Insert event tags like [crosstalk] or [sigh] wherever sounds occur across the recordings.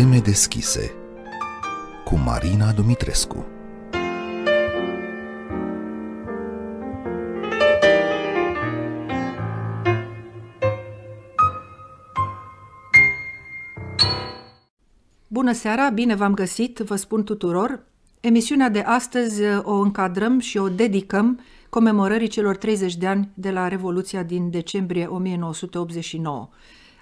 Teme deschise cu Marina Dumitrescu Bună seara, bine v-am găsit, vă spun tuturor. Emisiunea de astăzi uh, o încadrăm și o dedicăm comemorării celor 30 de ani de la Revoluția din decembrie 1989.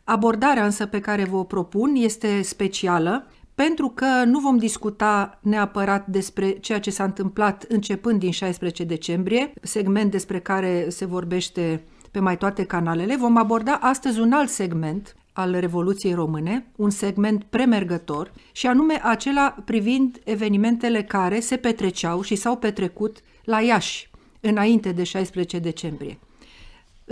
Abordarea însă pe care vă o propun este specială pentru că nu vom discuta neapărat despre ceea ce s-a întâmplat începând din 16 decembrie, segment despre care se vorbește pe mai toate canalele, vom aborda astăzi un alt segment al Revoluției Române, un segment premergător, și anume acela privind evenimentele care se petreceau și s-au petrecut la Iași, înainte de 16 decembrie.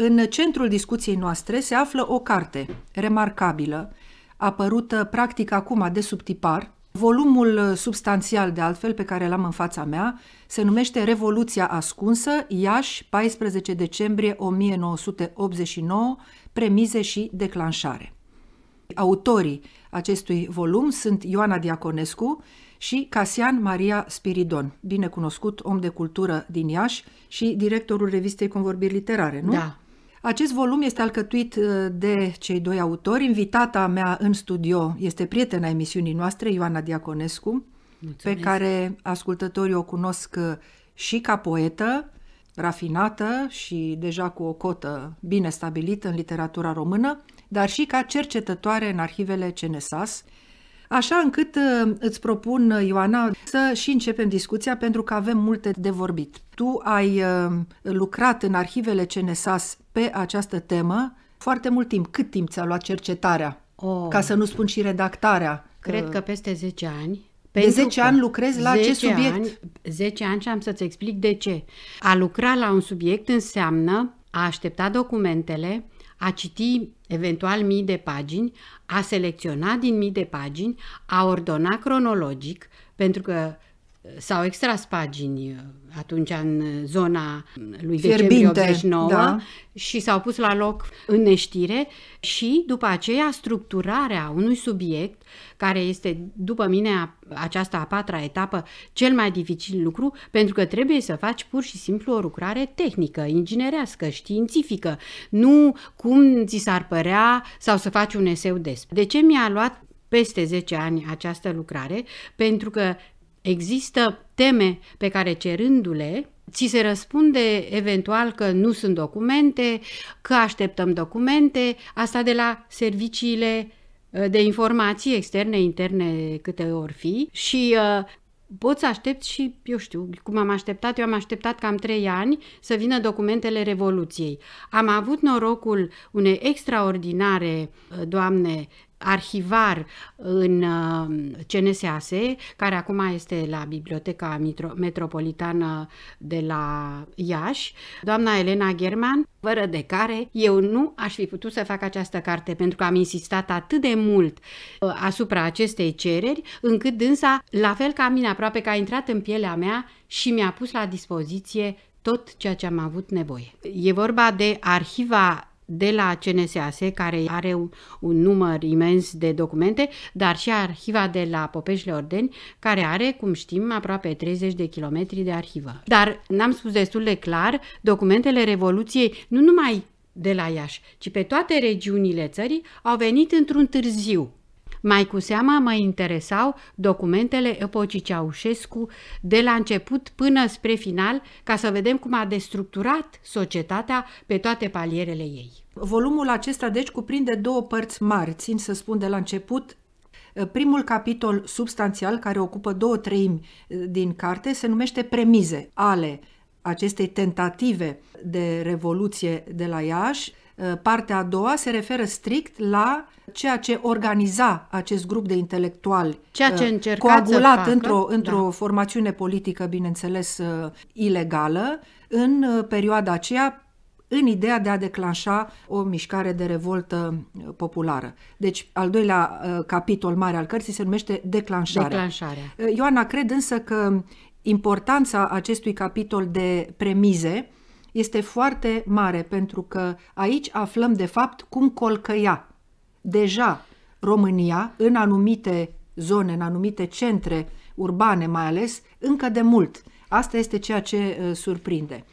În centrul discuției noastre se află o carte remarcabilă, apărută practic acum de subtipar. Volumul substanțial, de altfel, pe care l-am în fața mea, se numește Revoluția ascunsă, Iași, 14 decembrie 1989, premize și declanșare. Autorii acestui volum sunt Ioana Diaconescu și Casian Maria Spiridon, binecunoscut om de cultură din Iași și directorul revistei Convorbiri Literare, nu? Da, acest volum este alcătuit uh, de cei doi autori. Invitata mea în studio este prietena emisiunii noastre, Ioana Diaconescu, Mulțumesc. pe care ascultătorii o cunosc uh, și ca poetă, rafinată și deja cu o cotă bine stabilită în literatura română, dar și ca cercetătoare în arhivele CNSAS, Așa încât uh, îți propun, uh, Ioana, să și începem discuția pentru că avem multe de vorbit. Tu ai uh, lucrat în arhivele CNSAS pe această temă foarte mult timp. Cât timp ți-a luat cercetarea? Oh. Ca să nu spun și redactarea. Cred că peste 10 ani. de 10 ani lucrezi la acest subiect? Ani, 10 ani și am să-ți explic de ce. A lucra la un subiect înseamnă a aștepta documentele, a citi eventual mii de pagini, a selecționa din mii de pagini, a ordona cronologic, pentru că uh, s-au extras pagini uh, atunci în zona lui Fierbinte, decembrie 89 da. și s-au pus la loc în neștire și după aceea structurarea unui subiect care este după mine a, aceasta a patra etapă cel mai dificil lucru pentru că trebuie să faci pur și simplu o lucrare tehnică, inginerească, științifică, nu cum ți s-ar părea sau să faci un eseu despre. De ce mi-a luat peste 10 ani această lucrare? Pentru că Există teme pe care cerându-le, ți se răspunde eventual că nu sunt documente, că așteptăm documente, asta de la serviciile uh, de informații externe, interne, câte ori fi și uh, poți să și, eu știu, cum am așteptat, eu am așteptat cam trei ani să vină documentele Revoluției. Am avut norocul unei extraordinare uh, doamne arhivar în uh, CNSAS, care acum este la Biblioteca Metropolitană de la Iași, doamna Elena German, fără de care eu nu aș fi putut să fac această carte pentru că am insistat atât de mult uh, asupra acestei cereri, încât dânsa, la fel ca mine, aproape că a intrat în pielea mea și mi-a pus la dispoziție tot ceea ce am avut nevoie. E vorba de arhiva de la CNSAS, care are un, un număr imens de documente, dar și arhiva de la Popeșle Ordeni, care are, cum știm, aproape 30 de kilometri de arhivă. Dar n-am spus destul de clar, documentele Revoluției nu numai de la Iași, ci pe toate regiunile țării au venit într-un târziu, mai cu seama mă interesau documentele epocii Ceaușescu de la început până spre final ca să vedem cum a destructurat societatea pe toate palierele ei. Volumul acesta deci cuprinde două părți mari, țin să spun de la început, Primul capitol substanțial, care ocupă două treimi eh, din carte, se numește Premize ale acestei tentative de revoluție de la Iași, Uh, partea a doua se referă strict la ceea ce organiza acest grup de intelectuali ceea ce uh, coagulat într-o, într da. formațiune politică, bineînțeles, uh, ilegală, în perioada aceea în ideea de a declanșa o mișcare de revoltă populară. Deci, al doilea capitol mare al cărții se numește Declanșarea. Declanșarea. Ioana cred însă că importanța acestui capitol de premize este foarte mare, pentru că aici aflăm, de fapt, cum colcăia. Deja România, în anumite zone, în anumite centre urbane mai ales, încă de mult. Asta este ceea ce uh, surprinde.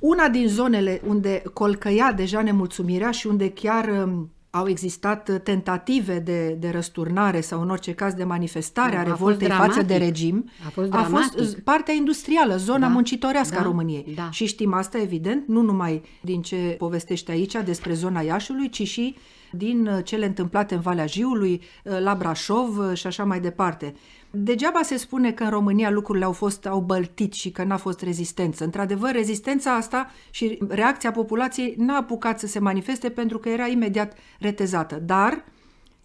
Una din zonele unde colcăia deja nemulțumirea și unde chiar uh, au existat uh, tentative de, de răsturnare sau în orice caz de manifestare da, a, a revoltei față de regim. A fost, dramatic. a fost uh, partea industrială, zona da. muncitorească da. a României. Da. Și știm asta evident, nu numai din ce povestește aici despre zona Iașului, ci și din uh, cele întâmplate în Valea Jiului, la Brașov și așa mai departe. Degeaba se spune că în România lucrurile au fost au băltit și că n-a fost rezistență. Într-adevăr, rezistența asta și reacția populației n-a apucat să se manifeste pentru că era imediat retezată. Dar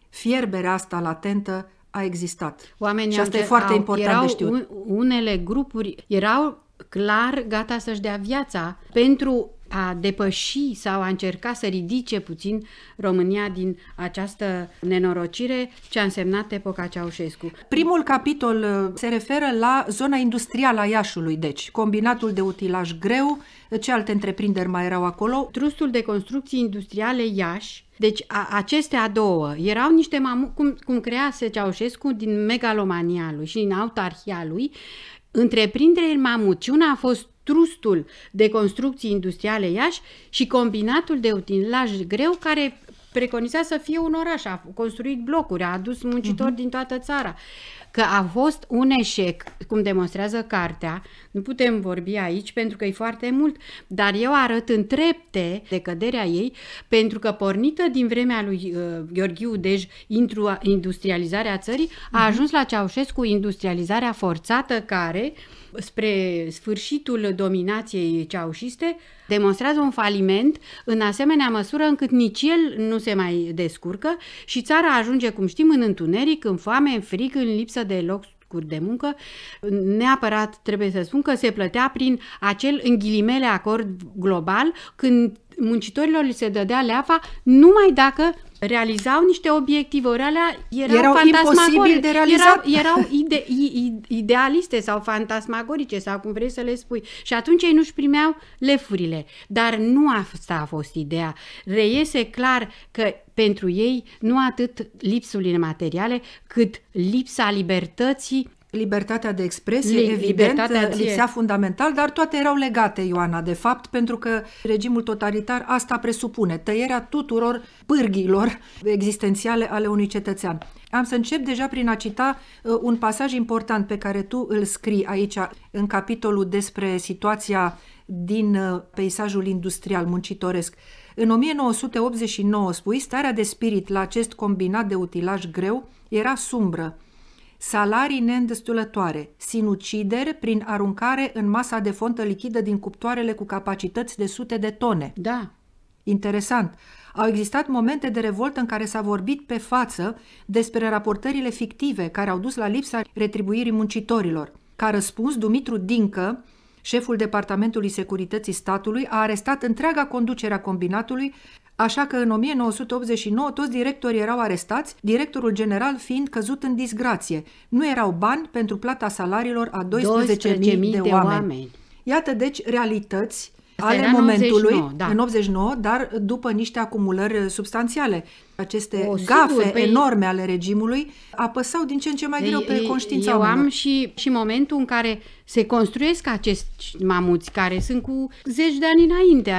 fierberea asta latentă a existat. Oamenii și asta e foarte au, important erau de știut. Un, unele grupuri erau clar gata să-și dea viața pentru a depăși sau a încerca să ridice puțin România din această nenorocire ce a însemnat epoca Ceaușescu. Primul capitol uh, se referă la zona industrială a Iașului, deci combinatul de utilaj greu, ce alte întreprinderi mai erau acolo? Trustul de construcții industriale Iași, deci a, acestea două erau niște mamu- cum, cum crease Ceaușescu din megalomania lui și din autarhia lui, întreprinderi mamut și una a fost trustul de construcții industriale Iași și combinatul de utilaj greu care preconiza să fie un oraș, a construit blocuri, a adus muncitori uh-huh. din toată țara. Uh, că a fost un eșec, cum demonstrează cartea, nu putem vorbi aici pentru că e foarte mult, dar eu arăt în trepte căderea ei, pentru că pornită din vremea lui uh, Gheorghiu Dej, intru, industrializarea țării, a mhm. ajuns la Ceaușescu industrializarea forțată care spre sfârșitul dominației ceaușiste, demonstrează un faliment în asemenea măsură încât nici el nu se mai descurcă și țara ajunge, cum știm, în întuneric, în foame, în frig, în lipsă lipsă de loc locuri de muncă, neapărat trebuie să spun că se plătea prin acel în ghilimele acord global când muncitorilor li se dădea leafa numai dacă realizau niște obiective, alea erau, erau fantasmagorice, de realizat. Erau, erau ide- idealiste sau fantasmagorice sau cum vrei să le spui. Și atunci ei nu-și primeau lefurile. Dar nu asta a fost ideea. Reiese clar că pentru ei nu atât lipsul materiale, cât lipsa libertății libertatea de expresie, Li- evident, lipsea fundamental, dar toate erau legate, Ioana, de fapt, pentru că regimul totalitar asta presupune, tăierea tuturor pârghilor existențiale ale unui cetățean. Am să încep deja prin a cita uh, un pasaj important pe care tu îl scrii aici, în capitolul despre situația din uh, peisajul industrial muncitoresc. În 1989, spui, starea de spirit la acest combinat de utilaj greu era sumbră, salarii neîndestulătoare, sinucideri prin aruncare în masa de fontă lichidă din cuptoarele cu capacități de sute de tone. Da. Interesant. Au existat momente de revoltă în care s-a vorbit pe față despre raportările fictive care au dus la lipsa retribuirii muncitorilor. Ca răspuns, Dumitru Dincă, șeful Departamentului Securității Statului, a arestat întreaga conducere a combinatului Așa că în 1989 toți directorii erau arestați, directorul general fiind căzut în disgrație. Nu erau bani pentru plata salariilor a 12.000 12 de, de oameni. oameni. Iată deci realități Asta ale momentului, în 89, da. în 89, dar după niște acumulări uh, substanțiale. Aceste o, sigur, gafe pe păi- enorme ale regimului apăsau din ce în ce mai greu păi, pe conștiința Eu oamenilor. am și, și momentul în care se construiesc acești mamuți care sunt cu zeci de ani înainte.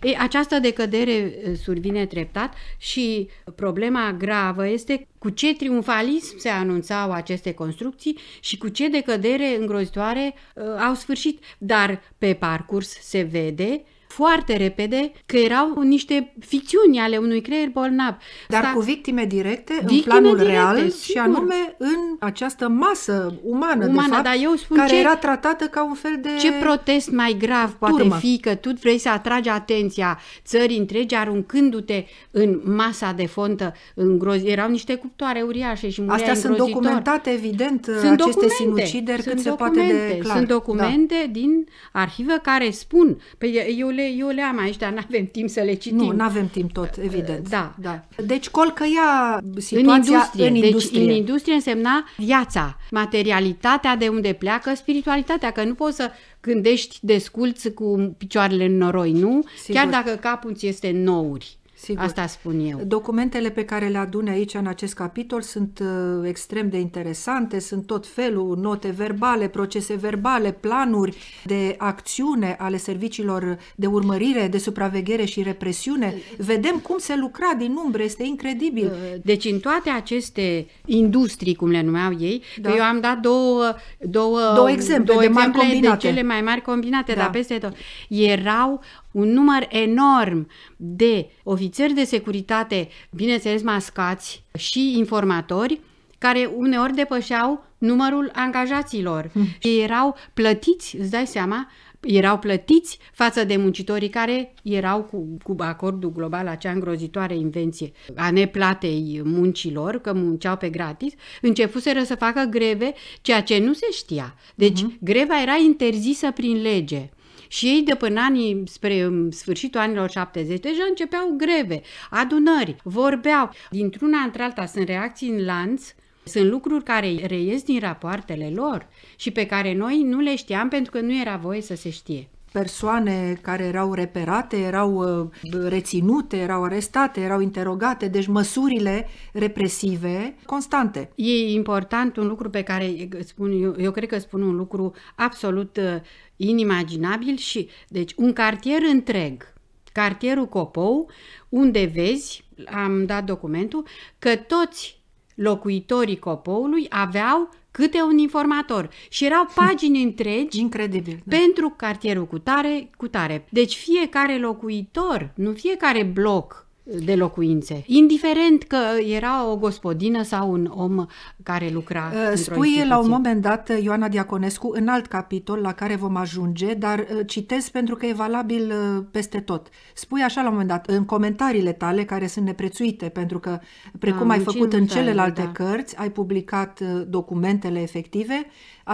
E, această decădere survine treptat și problema gravă este cu ce triumfalism se anunțau aceste construcții și cu ce decădere îngrozitoare uh, au sfârșit. Dar pe parcurs se vede foarte repede că erau niște ficțiuni ale unui creier bolnav. Dar Sta... cu victime directe victime în planul directe, real sigur. și anume în această masă umană, umană de fapt, dar eu spun care ce, era tratată ca un fel de Ce protest mai grav poate turmă. fi că tu vrei să atragi atenția țării întregi aruncându-te în masa de fontă groz... erau niște cuptoare uriașe și Astea sunt documentate evident sunt aceste documente, sinucideri sunt cât documente, se poate de clar. Sunt da. documente da. din arhivă care spun, pe păi eu le eu le am aici, dar nu avem timp să le citim. Nu, nu avem timp tot, ă, evident. Da. da. Deci colcăia situația în industrie. În industrie. Deci, în industrie însemna viața, materialitatea de unde pleacă, spiritualitatea, că nu poți să gândești desculți cu picioarele în noroi, nu? Sigur. Chiar dacă capul ți este nouri. Sigur. Asta spun eu. Documentele pe care le adune aici în acest capitol sunt uh, extrem de interesante, sunt tot felul, note verbale, procese verbale, planuri de acțiune ale serviciilor de urmărire, de supraveghere și represiune. Vedem cum se lucra din umbre, este incredibil. Uh, deci în toate aceste industrii, cum le numeau ei, da. eu am dat două, două, două exemple, două de, exemple de combinate. cele mai mari combinate, da. dar peste tot erau un număr enorm de ofițeri de securitate, bineînțeles mascați și informatori, care uneori depășeau numărul angajaților. Mm. erau plătiți, îți dai seama, erau plătiți față de muncitorii care erau cu, cu acordul global, acea îngrozitoare invenție a neplatei muncilor, că munceau pe gratis, începuseră să facă greve, ceea ce nu se știa. Deci mm-hmm. greva era interzisă prin lege. Și ei de până anii, spre um, sfârșitul anilor 70, deja începeau greve, adunări, vorbeau. Dintr-una între alta sunt reacții în lanț sunt lucruri care reiesc din rapoartele lor și pe care noi nu le știam pentru că nu era voie să se știe persoane care erau reperate, erau uh, reținute, erau arestate, erau interogate, deci măsurile represive constante. E important un lucru pe care spun, eu, eu cred că spun un lucru absolut uh, inimaginabil și deci un cartier întreg, cartierul Copou, unde vezi, am dat documentul, că toți locuitorii Copoului aveau câte un informator și erau [laughs] pagini întregi Incredibil, da. pentru cartierul cu tare, cu tare. Deci fiecare locuitor, nu fiecare bloc de locuințe, indiferent că era o gospodină sau un om care lucra. Uh, spui la un moment dat, uh, Ioana Diaconescu, în alt capitol la care vom ajunge, dar uh, citez pentru că e valabil peste tot. Spui așa la un moment dat, în comentariile tale, care sunt neprețuite, pentru că, precum da, ai făcut în celelalte da. cărți, ai publicat documentele efective,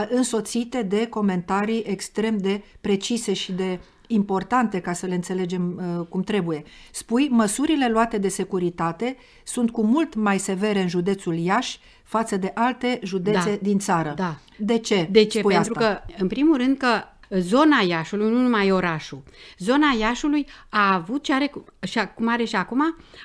însoțite de comentarii extrem de precise și de importante ca să le înțelegem uh, cum trebuie. Spui, măsurile luate de securitate sunt cu mult mai severe în județul Iași față de alte județe da, din țară. Da. De ce? De ce? Spui Pentru asta? că, în primul rând, că zona Iașului, nu numai orașul, zona Iașului a avut, ce are, și cum are și acum,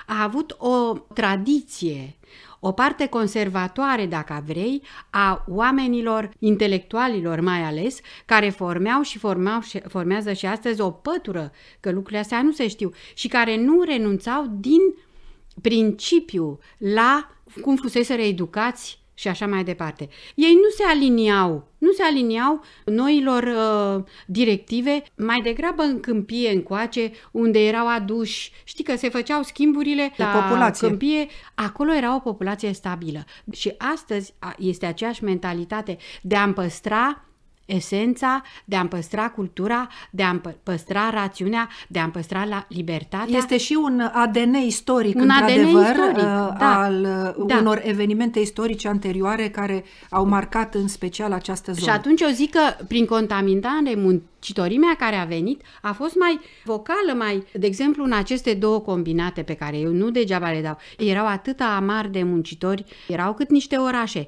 a avut o tradiție, o parte conservatoare, dacă vrei, a oamenilor, intelectualilor mai ales, care formeau și formau, formează și astăzi o pătură, că lucrurile astea nu se știu, și care nu renunțau din principiu la cum fusese educați și așa mai departe. Ei nu se aliniau, nu se aliniau noilor uh, directive, mai degrabă în câmpie coace, unde erau aduși, știi că se făceau schimburile la, la populație. câmpie, acolo era o populație stabilă. Și astăzi este aceeași mentalitate de a păstra esența de a păstra cultura, de a păstra rațiunea, de a păstra la libertatea. Este și un ADN istoric, un într-adevăr, ADN istoric, uh, da, al uh, da. unor evenimente istorice anterioare care au marcat în special această zonă. Și atunci eu zic că prin contaminare muncitorimea care a venit a fost mai vocală, mai, de exemplu, în aceste două combinate pe care eu nu degeaba le dau. Erau atât amar de muncitori, erau cât niște orașe.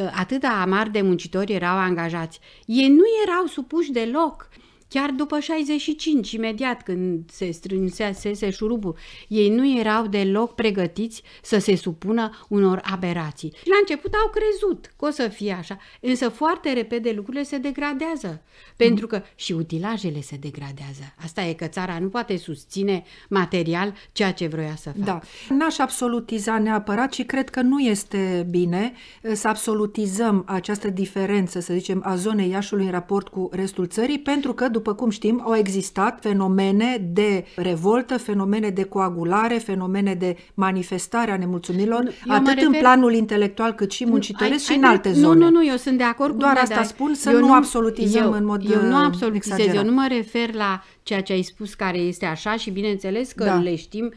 Ă, Atât de amar de muncitori erau angajați. Ei nu erau supuși deloc Chiar după 65, imediat când se strânsese șurubul, ei nu erau deloc pregătiți să se supună unor aberații. Și la început au crezut că o să fie așa, însă foarte repede lucrurile se degradează, pentru că și utilajele se degradează. Asta e că țara nu poate susține material ceea ce vroia să facă. Da, n-aș absolutiza neapărat și cred că nu este bine să absolutizăm această diferență, să zicem, a zonei Iașului în raport cu restul țării, pentru că după cum știm, au existat fenomene de revoltă, fenomene de coagulare, fenomene de manifestare a nemulțumirilor, eu atât refer... în planul intelectual cât și muncitoresc și în alte nu, zone. Nu, nu, nu. eu sunt de acord Doar mine, asta spun, să nu, nu absolutizăm eu, în mod Eu nu uh, absolutizez, exagerat. eu nu mă refer la ceea ce ai spus care este așa și bineînțeles că da. le știm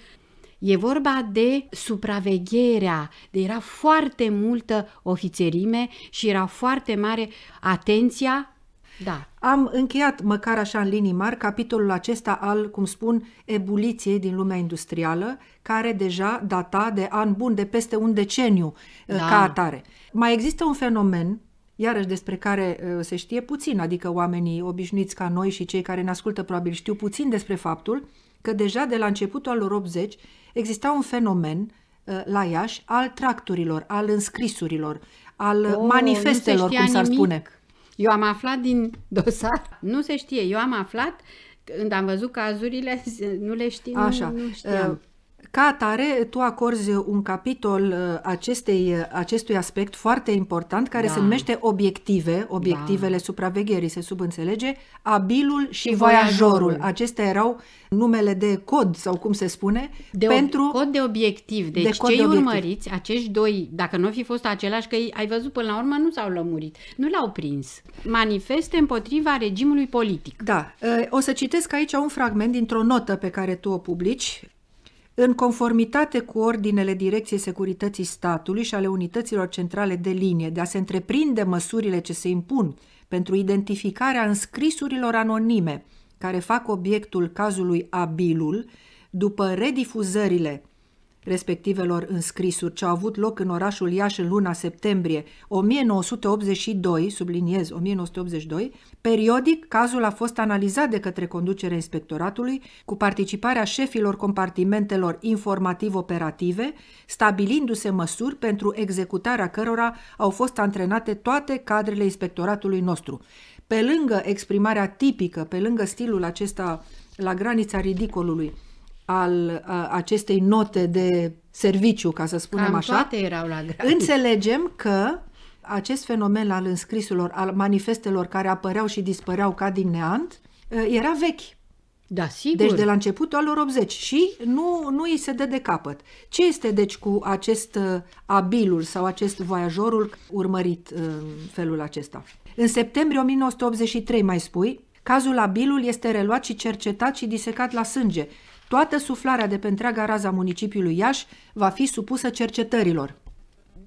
E vorba de supravegherea, de era foarte multă ofițerime și era foarte mare atenția. Da. Am încheiat, măcar așa în linii mari, capitolul acesta al, cum spun, ebuliției din lumea industrială, care deja data de an bun, de peste un deceniu uh, da. ca atare. Mai există un fenomen iarăși despre care uh, se știe puțin, adică oamenii obișnuiți ca noi și cei care ne ascultă probabil știu puțin despre faptul că deja de la începutul anilor 80 exista un fenomen uh, la Iași al tracturilor, al înscrisurilor, al oh, manifestelor, cum s-ar nimic. spune. Eu am aflat din dosar, nu se știe, eu am aflat când am văzut cazurile, [laughs] nu le știu, Așa. nu, nu știam. Uh, ca atare, tu acorzi un capitol uh, acestei, uh, acestui aspect foarte important care da. se numește obiective, obiectivele da. supravegherii, se subînțelege, abilul și, și voiajorul. Acestea erau numele de cod sau cum se spune, de pentru... cod de obiectiv. Deci de cei de obiectiv. urmăriți, acești doi, dacă nu fi fost același, că ai văzut până la urmă nu s-au lămurit, nu l-au prins. Manifeste împotriva regimului politic. Da. Uh, o să citesc aici un fragment dintr-o notă pe care tu o publici, în conformitate cu ordinele Direcției Securității Statului și ale unităților centrale de linie, de a se întreprinde măsurile ce se impun pentru identificarea înscrisurilor anonime care fac obiectul cazului Abilul, după redifuzările respectivelor înscrisuri ce au avut loc în orașul Iași în luna septembrie 1982, subliniez 1982, periodic cazul a fost analizat de către conducerea inspectoratului cu participarea șefilor compartimentelor informativ-operative, stabilindu-se măsuri pentru executarea cărora au fost antrenate toate cadrele inspectoratului nostru. Pe lângă exprimarea tipică, pe lângă stilul acesta la granița ridicolului, al a, uh, acestei note de serviciu, ca să spunem Cam așa, toate erau la grad. înțelegem că acest fenomen al înscrisurilor, al manifestelor care apăreau și dispăreau ca din neant, uh, era vechi. Da, sigur. Deci de la începutul alor 80 și nu, nu îi se dă de capăt. Ce este deci cu acest uh, abilul sau acest voiajorul urmărit în felul acesta? În septembrie 1983, mai spui, cazul abilul este reluat și cercetat și disecat la sânge Toată suflarea de pe întreaga raza municipiului Iași va fi supusă cercetărilor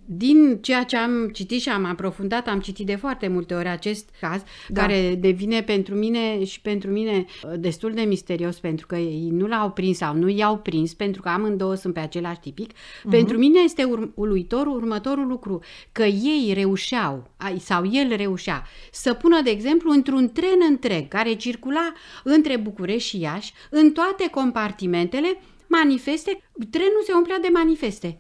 din ceea ce am citit și am aprofundat, am citit de foarte multe ori acest caz, da. care devine pentru mine și pentru mine uh, destul de misterios, pentru că ei nu l-au prins sau nu i-au prins, pentru că amândouă sunt pe același tipic. Uh-huh. Pentru mine este ur- uluitor următorul lucru, că ei reușeau, sau el reușea, să pună, de exemplu, într-un tren întreg, care circula între București și Iași, în toate compartimentele, manifeste, trenul se umplea de manifeste.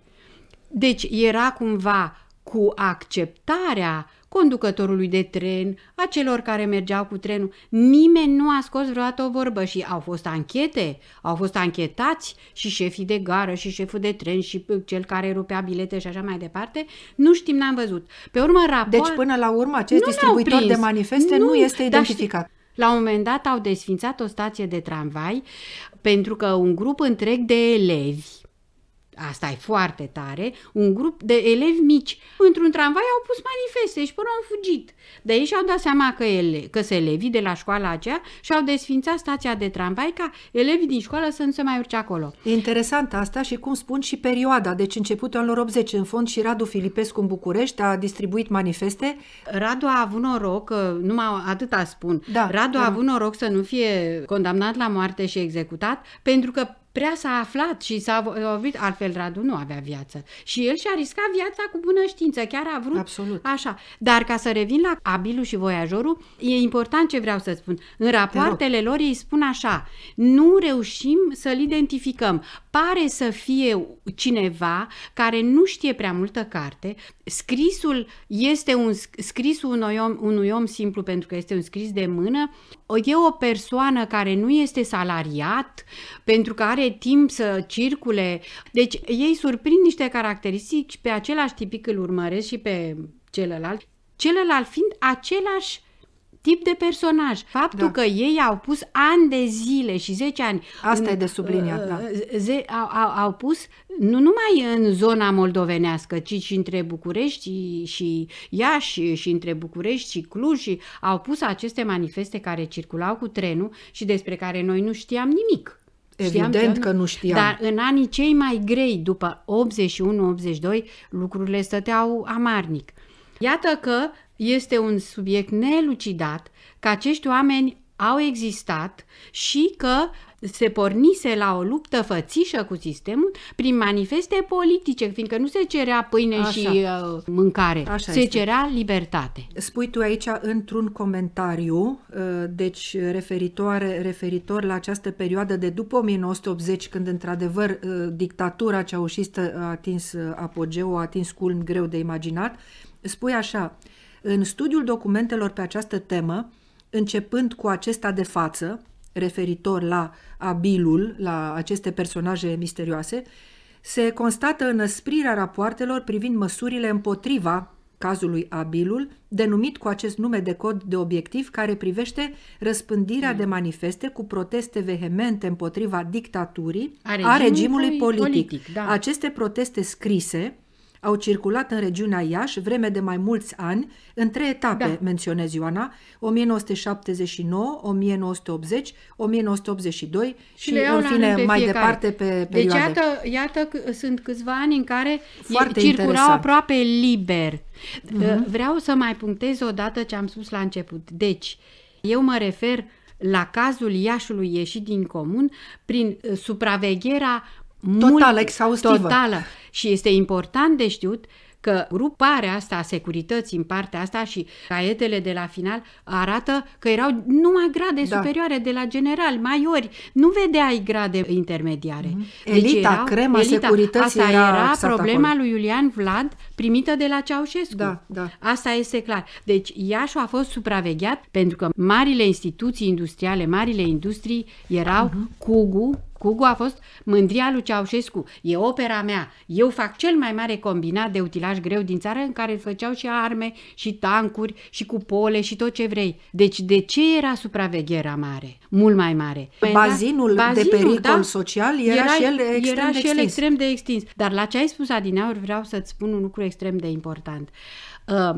Deci era cumva cu acceptarea conducătorului de tren, a celor care mergeau cu trenul. Nimeni nu a scos vreodată o vorbă și au fost anchete, au fost anchetați și șefii de gară și șeful de tren și cel care rupea bilete și așa mai departe. Nu știm, n-am văzut. Pe urmă, raport. Deci până la urmă acest distribuitor de manifeste nu, nu este identificat. La un moment dat au desfințat o stație de tramvai pentru că un grup întreg de elevi asta e foarte tare, un grup de elevi mici într-un tramvai au pus manifeste și până au fugit. De ei și-au dat seama că, ele, că se elevii de la școala aceea și-au desfințat stația de tramvai ca elevii din școală să nu se mai urce acolo. E interesant asta și cum spun și perioada, deci începutul anilor 80. În fond și Radu Filipescu în București a distribuit manifeste. Radu a avut noroc, numai atâta spun, da, Radu da. a avut noroc să nu fie condamnat la moarte și executat, pentru că prea s-a aflat și s-a lovit, altfel Radu nu avea viață. Și el și-a riscat viața cu bună știință, chiar a vrut Absolut. așa. Dar ca să revin la Abilu și Voiajorul, e important ce vreau să spun. În rapoartele lor ei spun așa, nu reușim să-l identificăm pare să fie cineva care nu știe prea multă carte. Scrisul este un scrisul unui om, unui om simplu pentru că este un scris de mână. E o persoană care nu este salariat pentru că are timp să circule. Deci ei surprind niște caracteristici pe același tipic îl urmăresc și pe celălalt. Celălalt fiind același tip de personaj. Faptul da. că ei au pus ani de zile și 10 ani. Asta în, e de subliniat, uh, da. Uh, ze, au, au, au pus nu numai în zona moldovenească, ci și între București și, și Iași și între București și Cluj și au pus aceste manifeste care circulau cu trenul și despre care noi nu știam nimic. Evident știam, că nu știam. Dar în anii cei mai grei, după 81-82, lucrurile stăteau amarnic. Iată că este un subiect nelucidat că acești oameni au existat și că se pornise la o luptă fățișă cu sistemul prin manifeste politice, fiindcă nu se cerea pâine Așa. și uh, mâncare, Așa se este. cerea libertate. Spui tu aici într-un comentariu, uh, deci referitoare, referitor la această perioadă de după 1980, când într-adevăr uh, dictatura ceaușistă a atins uh, apogeu, a atins culm greu de imaginat, spui așa, în studiul documentelor pe această temă, începând cu acesta de față, referitor la abilul, la aceste personaje misterioase, se constată înăsprirea rapoartelor privind măsurile împotriva cazului Abilul, denumit cu acest nume de cod de obiectiv care privește răspândirea mm. de manifeste cu proteste vehemente împotriva dictaturii a regimului, a regimului politic. politic da. Aceste proteste scrise au circulat în regiunea Iași vreme de mai mulți ani, în trei etape, da. menționez Ioana, 1979, 1980, 1982 și, și în fine mai fiecare. departe pe perioade. Deci iată, iată sunt câțiva ani în care Foarte circulau interesant. aproape liber. Uh-huh. Vreau să mai punctez o dată ce am spus la început. Deci, eu mă refer la cazul Iașului ieșit din comun prin uh, supravegherea totală, mult, exhaustivă. Totală. Și este important de știut că gruparea asta a securității în partea asta și caietele de la final arată că erau numai grade da. superioare de la general, maiori, nu vedeai grade intermediare. Mm-hmm. Deci elita, erau, crema elita. securității asta era, era problema acolo. lui Iulian Vlad primită de la Ceaușescu. Da, da. Asta este clar. Deci Iașu a fost supravegheat pentru că marile instituții industriale, marile industrii erau mm-hmm. Cugu, Cugu a fost mândria lui Ceaușescu. E opera mea. Eu fac cel mai mare combinat de utilaj greu din țară în care făceau și arme, și tancuri, și cupole, și tot ce vrei. Deci de ce era supravegherea mare? Mult mai mare. Bazinul, Bazinul de da. pericol da? social era, era și el extrem era de și el extins. extrem de extins. Dar la ce ai spus, Adineaur, vreau să-ți spun un lucru extrem de important. Uh,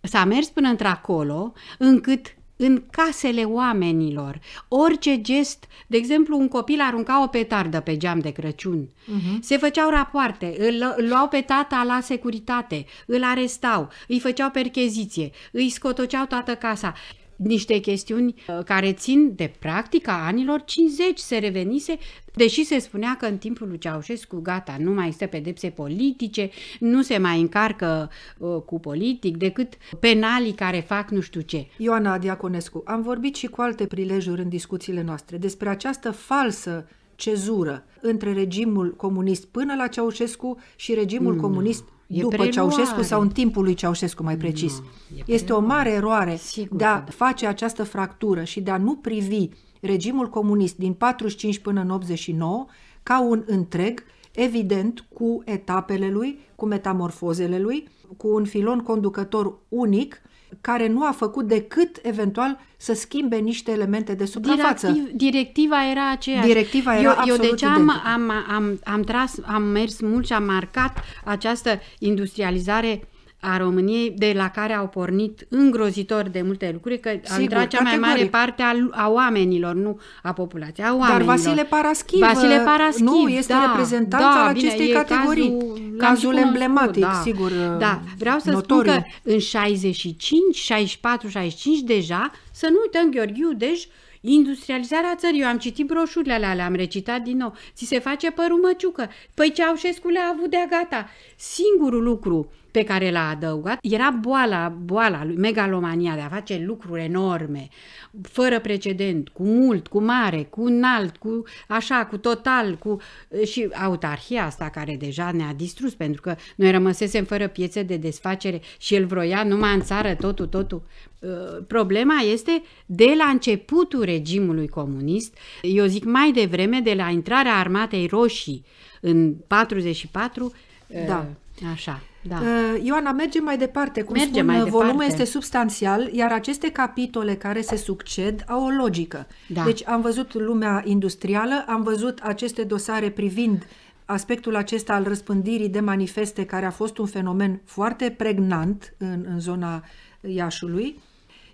s-a mers până într-acolo încât în casele oamenilor. Orice gest, de exemplu, un copil arunca o petardă pe geam de Crăciun. Uh-huh. Se făceau rapoarte, îl, îl luau pe tata la securitate, îl arestau, îi făceau percheziție, îi scotoceau toată casa niște chestiuni uh, care țin de practica anilor 50 se revenise, deși se spunea că în timpul lui Ceaușescu, gata, nu mai este pedepse politice, nu se mai încarcă uh, cu politic decât penalii care fac nu știu ce. Ioana Diaconescu, am vorbit și cu alte prilejuri în discuțiile noastre despre această falsă cezură între regimul comunist până la Ceaușescu și regimul mm. comunist E după Ceaușescu sau în timpul lui Ceaușescu, mai precis. Nu, e este o mare eroare Sigur de a da. face această fractură și de a nu privi regimul comunist din 45 până în 89 ca un întreg, evident cu etapele lui, cu metamorfozele lui, cu un filon conducător unic care nu a făcut decât eventual să schimbe niște elemente de suprafață. Directiv, directiva era aceea. Directiva era eu, absolut Eu deci am, am, am, am tras, am mers mult și am marcat această industrializare a României, de la care au pornit îngrozitor de multe lucruri, că Sigur, a intrat cea mai mare parte a, a oamenilor, nu a populației, a oamenilor. Dar Vasile Paraschiv, Vasile Paraschiv nu, este da, reprezentanța da, al acestei bine, categorii. Cazul, cazul emblematic, da, sigur. Da, vreau să notoriu. spun că în 65, 64, 65 deja, să nu uităm Gheorghiu, deci Industrializarea țării, eu am citit broșurile alea, le-am recitat din nou. Ți se face părul măciucă. Păi Ceaușescu le-a avut de-a gata. Singurul lucru pe care l-a adăugat era boala, boala, lui megalomania de a face lucruri enorme, fără precedent, cu mult, cu mare, cu înalt, cu așa, cu total, cu și autarhia asta care deja ne-a distrus pentru că noi rămăsesem fără piețe de desfacere și el vroia numai în țară totul, totul. Uh, problema este de la începutul regimului comunist, eu zic mai devreme, de la intrarea armatei roșii în 44. Uh, da. Așa, da. Uh, Ioana, merge mai departe. Cum merge spun, mai volumul departe. este substanțial, iar aceste capitole care se succed au o logică. Da. Deci am văzut lumea industrială, am văzut aceste dosare privind aspectul acesta al răspândirii de manifeste, care a fost un fenomen foarte pregnant în, în zona Iașului,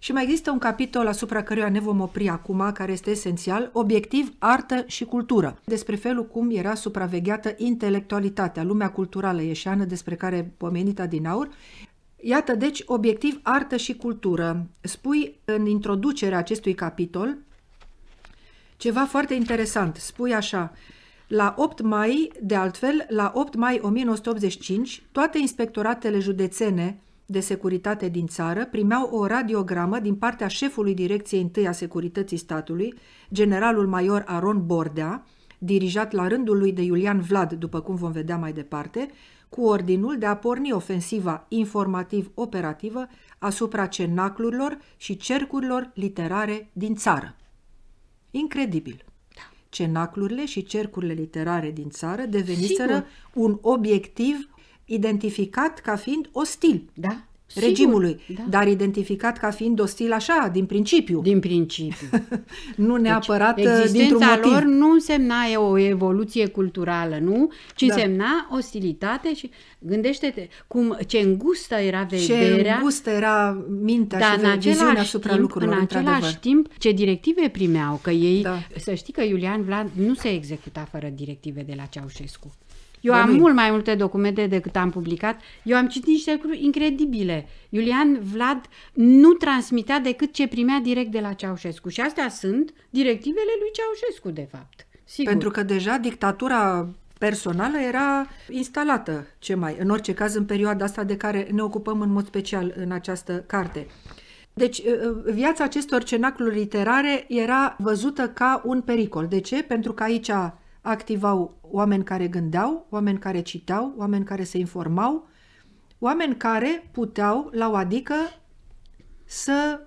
și mai există un capitol asupra căruia ne vom opri acum, care este esențial, obiectiv, artă și cultură, despre felul cum era supravegheată intelectualitatea, lumea culturală ieșeană despre care din aur. Iată, deci, obiectiv artă și cultură. Spui în introducerea acestui capitol ceva foarte interesant. Spui așa, la 8 mai, de altfel, la 8 mai 1985, toate inspectoratele județene de securitate din țară primeau o radiogramă din partea șefului Direcției I a Securității Statului, generalul major Aron Bordea, dirijat la rândul lui de Iulian Vlad, după cum vom vedea mai departe, cu ordinul de a porni ofensiva informativ-operativă asupra cenaclurilor și cercurilor literare din țară. Incredibil! Da. Cenaclurile și cercurile literare din țară deveniseră Sigur. un obiectiv identificat ca fiind ostil da? regimului, Sigur, da. dar identificat ca fiind ostil așa, din principiu. Din principiu. [laughs] nu deci, neapărat deci, dintr-un motiv. lor nu însemna o evoluție culturală, nu? Ci da. însemna ostilitate și gândește-te cum ce îngustă era vederea. Ce îngustă era mintea da, și în viziunea asupra timp, lucrurilor, În același timp, ce directive primeau, că ei, da. să știi că Iulian Vlad nu se executa fără directive de la Ceaușescu. Eu am mult mai multe documente decât am publicat. Eu am citit niște lucruri incredibile. Iulian Vlad nu transmitea decât ce primea direct de la Ceaușescu. Și astea sunt directivele lui Ceaușescu, de fapt. Sigur. Pentru că deja dictatura personală era instalată, ce mai, în orice caz, în perioada asta de care ne ocupăm în mod special în această carte. Deci, ă, ă, viața acestor cenacluri literare era văzută ca un pericol. De ce? Pentru că aici activau oameni care gândeau, oameni care citau, oameni care se informau, oameni care puteau, la o adică, să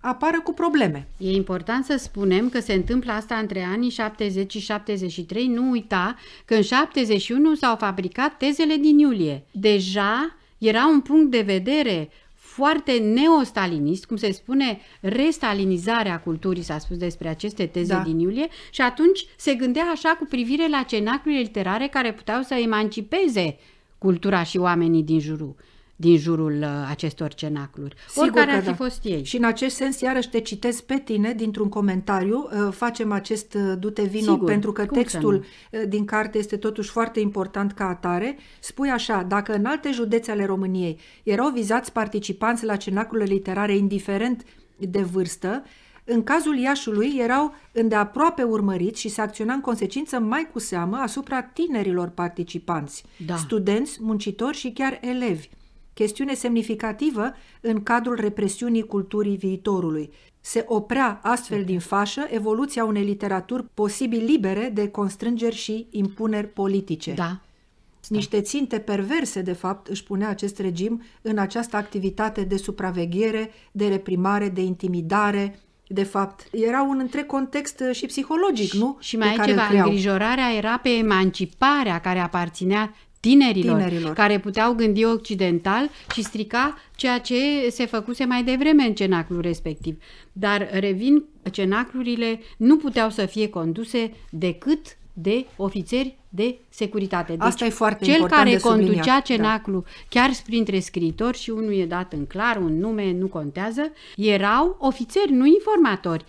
apară cu probleme. E important să spunem că se întâmplă asta între anii 70 și 73. Nu uita că în 71 s-au fabricat tezele din iulie. Deja era un punct de vedere foarte neostalinist, cum se spune, restalinizarea culturii, s-a spus despre aceste teze da. din iulie, și atunci se gândea așa cu privire la cenaclurile literare care puteau să emancipeze cultura și oamenii din jurul din jurul uh, acestor cenacluri, Sigur oricare ar fi da. fost ei. Și în acest sens, iarăși te citesc pe tine dintr-un comentariu, uh, facem acest uh, dute vino Sigur, pentru că textul din carte este totuși foarte important ca atare. Spui așa, dacă în alte județe ale României erau vizați participanți la cenacurile literare indiferent de vârstă, în cazul Iașului erau îndeaproape urmăriți și se acționa în consecință mai cu seamă asupra tinerilor participanți, da. studenți, muncitori și chiar elevi chestiune semnificativă în cadrul represiunii culturii viitorului. Se oprea astfel din fașă evoluția unei literaturi posibil libere de constrângeri și impuneri politice. Da. Niște ținte perverse, de fapt, își punea acest regim în această activitate de supraveghere, de reprimare, de intimidare, de fapt. Era un întreg context uh, și psihologic, nu? Și mai e ceva, îngrijorarea era pe emanciparea care aparținea tinerilor, tinerilor, care puteau gândi occidental și strica ceea ce se făcuse mai devreme în cenaclul respectiv. Dar, revin, cenaclurile nu puteau să fie conduse decât de ofițeri de securitate. Deci, Asta e foarte cel important care de conducea da. cenaclu, da. chiar printre scritori și unul e dat în clar, un nume nu contează, erau ofițeri, nu informatori.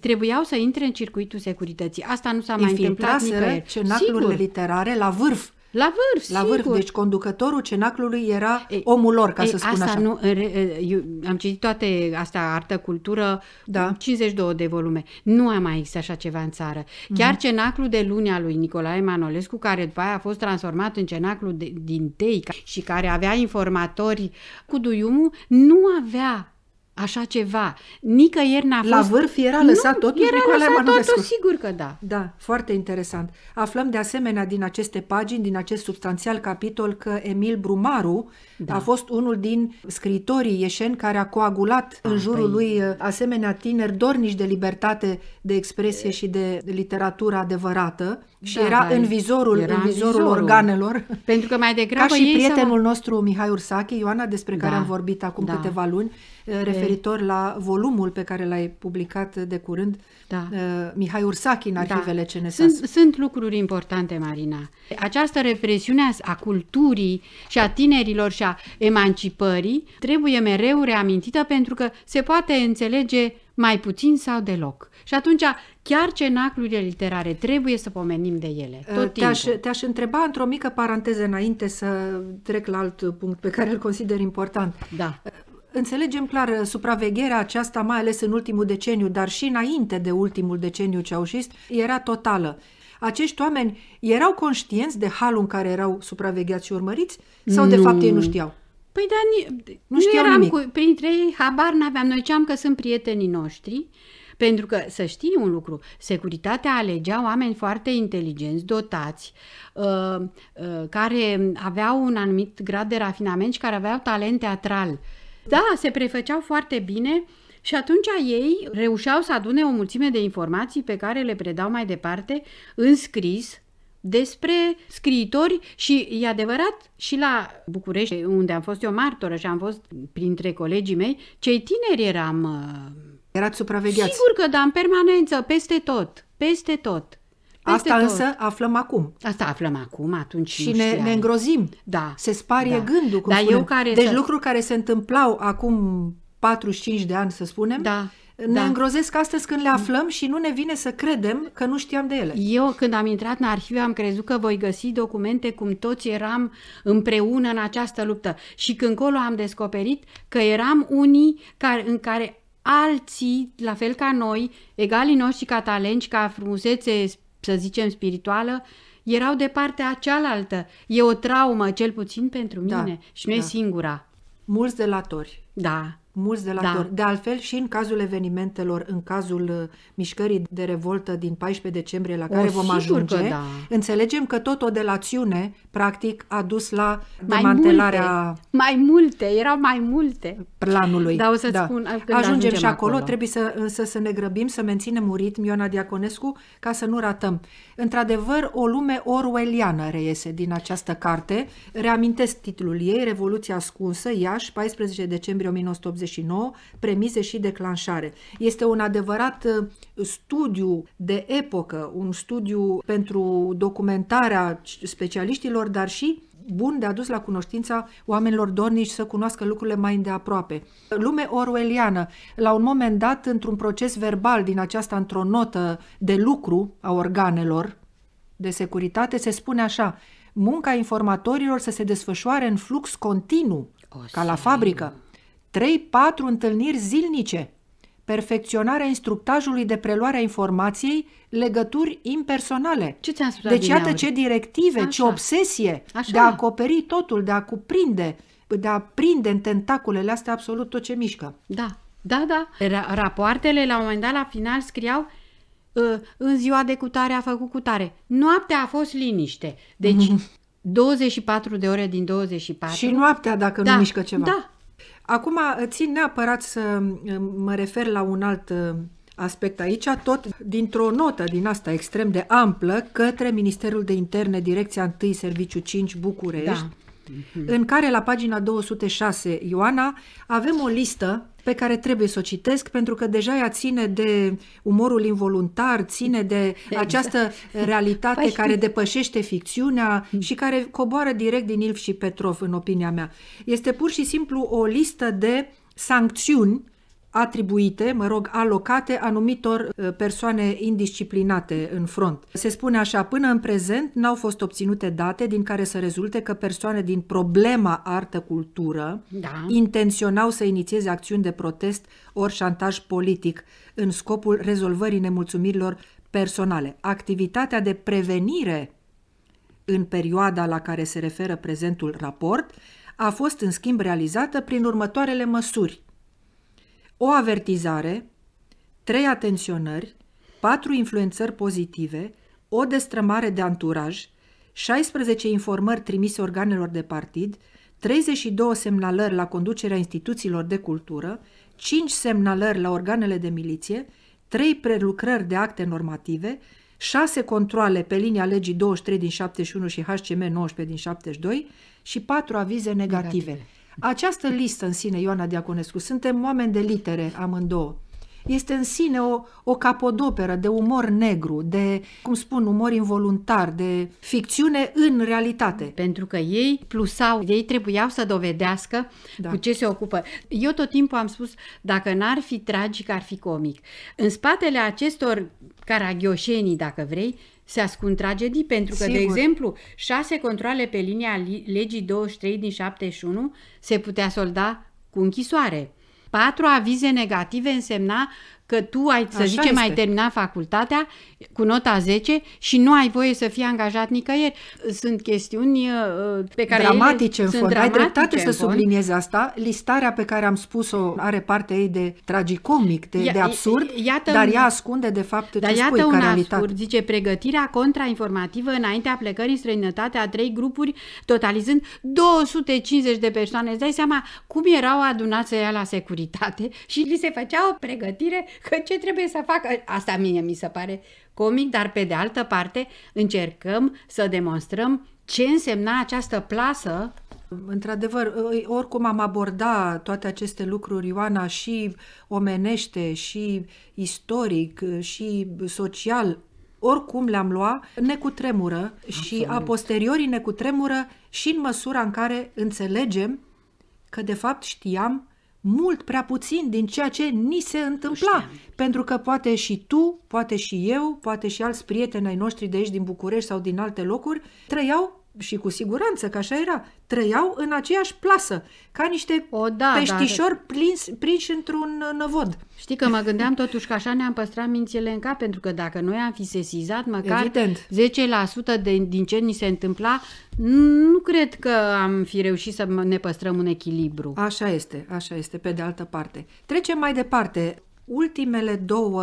Trebuiau să intre în circuitul securității. Asta nu s-a mai întâmplat nicăieri. cenaclurile Sigur. literare la vârf la vârf, La sigur. deci conducătorul cenaclului era e, omul lor, ca e, să spun asta așa. Nu, eu am citit toate astea, artă, cultură, da. 52 de volume. Nu am mai existat așa ceva în țară. Mhm. Chiar mm-hmm. cenaclul de lunea al lui Nicolae Manolescu, care după aia a fost transformat în cenaclul de, din Teica și care avea informatori cu duiumul, nu avea așa ceva. Nicăieri n-a fost... La vârf era lăsat nu, totul era Nicolae lăsat Manulescu. totul, sigur că da. Da, foarte interesant. Aflăm de asemenea din aceste pagini, din acest substanțial capitol, că Emil Brumaru da. a fost unul din scritorii ieșeni care a coagulat a, în jurul păi... lui uh, asemenea tineri dornici de libertate de expresie e... și de literatură adevărată. Și da, era, da, în vizorul, era în vizorul, vizorul organelor. [laughs] Pentru că mai degrabă Ca și prietenul nostru Mihai Ursache, Ioana, despre care da, am vorbit acum da. câteva luni, eh, referitor la volumul pe care l-ai publicat de curând, da. Eh, Mihai Ursache în da. arhivele da. CNSAS. Sunt, sunt lucruri importante, Marina. Această represiune a culturii și a tinerilor și a emancipării trebuie mereu reamintită pentru că se poate înțelege mai puțin sau deloc. Și atunci, chiar cenaclurile literare, trebuie să pomenim de ele, eh, tot te-aș, timpul. Te-aș întreba într-o mică paranteză înainte să trec la alt punct pe care îl consider important. Da. Eh, înțelegem clar eh, supravegherea aceasta, mai ales în ultimul deceniu, dar și înainte de ultimul deceniu ceaușist, era totală acești oameni erau conștienți de halul în care erau supravegheați și urmăriți sau nu. de fapt ei nu știau? Păi, dar ni, nu, știau nu eram nimic. Cu, printre ei, habar n-aveam. Noi ceam că sunt prietenii noștri, pentru că, să știi un lucru, securitatea alegea oameni foarte inteligenți, dotați, uh, uh, care aveau un anumit grad de rafinament și care aveau talent teatral. Da, se prefăceau foarte bine și atunci ei reușeau să adune o mulțime de informații pe care le predau mai departe în scris, despre scriitori și e adevărat și la București, unde am fost eu martoră și am fost printre colegii mei, cei tineri eram... Uh, Erați supravegheați. Sigur că da, în permanență, peste tot, peste tot. Peste Asta tot. însă aflăm acum. Asta aflăm acum, atunci Și ne, ne îngrozim. Da. Se sparie da. gândul, cum da, eu care Deci să... lucruri care se întâmplau acum 45 de ani, să spunem, da ne da. îngrozesc astăzi când le aflăm și nu ne vine să credem că nu știam de ele. Eu când am intrat în arhivă am crezut că voi găsi documente cum toți eram împreună în această luptă și când colo am descoperit că eram unii care, în care alții, la fel ca noi, egalii noștri ca talenți, ca frumusețe, să zicem, spirituală, erau de partea cealaltă. E o traumă, cel puțin pentru da, mine, da, și nu da. e singura. Mulți delatori. Da mulți delatori. Da. De altfel, și în cazul evenimentelor, în cazul uh, mișcării de revoltă din 14 decembrie la care o, vom ajunge, că da. înțelegem că tot o delațiune, practic, a dus la mai demantelarea... Multe, mai multe, erau mai multe. Planului. Da, o să da. spun. Ajungem, ajungem și acolo, acolo. trebuie să, însă să ne grăbim, să menținem un ritm, Ioana Diaconescu, ca să nu ratăm. Într-adevăr, o lume orwelliană reiese din această carte. Reamintesc titlul ei, Revoluția ascunsă, Iași, 14 decembrie 1980 1979, Premise și declanșare. Este un adevărat uh, studiu de epocă, un studiu pentru documentarea specialiștilor, dar și bun de adus la cunoștința oamenilor dornici să cunoască lucrurile mai îndeaproape. Lume orwelliană. La un moment dat, într-un proces verbal din aceasta, într-o notă de lucru a organelor de securitate, se spune așa, munca informatorilor să se desfășoare în flux continuu, o, ca la fabrică. 3-4 întâlniri zilnice, perfecționarea instructajului de preluare a informației, legături impersonale. Ce ți-am spus Deci iată ce directive, Așa. ce obsesie Așa. de a acoperi totul, de a cuprinde, de a prinde în tentaculele astea absolut tot ce mișcă. Da, da, da. rapoartele la un moment dat la final scriau ă, în ziua de cutare a făcut cutare. Noaptea a fost liniște. Deci 24 mhm. de ore din 24. Și noaptea dacă da, nu mișcă ceva. Da, Acum uh, țin neapărat să uh, mă refer la un alt uh, aspect aici, tot dintr-o notă din asta extrem de amplă către Ministerul de Interne, Direcția 1, Serviciu 5, București, da. Mhm. în care la pagina 206, Ioana, avem o listă pe care trebuie să o citesc pentru că deja ea ține de umorul involuntar, ține de exact. această eh, realitate păi care depășește ficțiunea mm. și care coboară direct din Ilf și Petrov, în opinia mea. Este pur și simplu o listă de sancțiuni atribuite, mă rog, alocate anumitor uh, persoane indisciplinate în front. Se spune așa, până în prezent n-au fost obținute date din care să rezulte că persoane din problema artă-cultură da. intenționau să inițieze acțiuni de protest ori șantaj politic în scopul rezolvării nemulțumirilor personale. Activitatea de prevenire în perioada la care se referă prezentul raport a fost în schimb realizată prin următoarele măsuri – o avertizare, trei atenționări, patru influențări pozitive, o destrămare de anturaj, 16 informări trimise organelor de partid, 32 semnalări la conducerea instituțiilor de cultură, 5 semnalări la organele de miliție, 3 prelucrări de acte normative, 6 controle pe linia legii 23 din 71 și HCM 19 din 72 și 4 avize negative. negative. Această listă în sine, Ioana Diaconescu, suntem oameni de litere amândouă este în sine o, o capodoperă de umor negru, de, cum spun, umor involuntar, de ficțiune în realitate. Pentru că ei plusau, ei trebuiau să dovedească da. cu ce se ocupă. Eu tot timpul am spus, dacă n-ar fi tragic, ar fi comic. În spatele acestor caragioșenii, dacă vrei, se ascund tragedii, pentru că, Sigur. de exemplu, șase controle pe linia legii 23 din 71 se putea solda cu închisoare. Patru avize negative însemna că tu ai, să Așa zicem, mai terminat facultatea cu nota 10 și nu ai voie să fii angajat nicăieri. Sunt chestiuni uh, pe care dramatice ele în fond. ai dreptate să subliniezi asta. Listarea pe care am spus-o are parte ei de tragicomic, de, I- de absurd, iată dar un, ea ascunde de fapt dar ce iată spui un ca realitate. Absurd, zice pregătirea contrainformativă înaintea plecării în străinătate a trei grupuri, totalizând 250 de persoane. Îți dai seama cum erau adunați ea la securitate [laughs] și li se făcea o pregătire Că ce trebuie să facă? Asta mie mi se pare comic, dar pe de altă parte încercăm să demonstrăm ce însemna această plasă Într-adevăr, oricum am aborda toate aceste lucruri, Ioana, și omenește, și istoric, și social, oricum le-am luat, ne cutremură și a posteriori ne cutremură și în măsura în care înțelegem că de fapt știam mult prea puțin din ceea ce ni se întâmpla. Pentru că poate și tu, poate și eu, poate și alți prieteni ai noștri de aici din București sau din alte locuri, trăiau și cu siguranță că așa era, trăiau în aceeași plasă, ca niște o, da, da peștișori da, prins, prinși într-un uh, năvod. Știi că mă gândeam totuși că așa ne-am păstrat mințile în cap, pentru că dacă noi am fi sesizat măcar Evident. 10% de, din ce ni se întâmpla, nu cred că am fi reușit să ne păstrăm un echilibru. Așa este, așa este, pe de altă parte. Trecem mai departe. Ultimele două